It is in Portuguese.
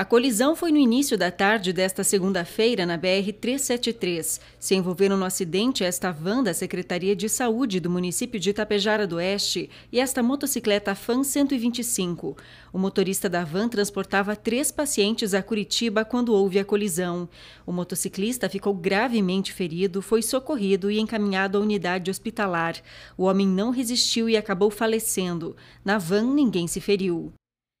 A colisão foi no início da tarde desta segunda-feira na BR-373. Se envolveram no acidente esta van da Secretaria de Saúde do município de Itapejara do Oeste e esta motocicleta FAN 125. O motorista da van transportava três pacientes a Curitiba quando houve a colisão. O motociclista ficou gravemente ferido, foi socorrido e encaminhado à unidade hospitalar. O homem não resistiu e acabou falecendo. Na van, ninguém se feriu.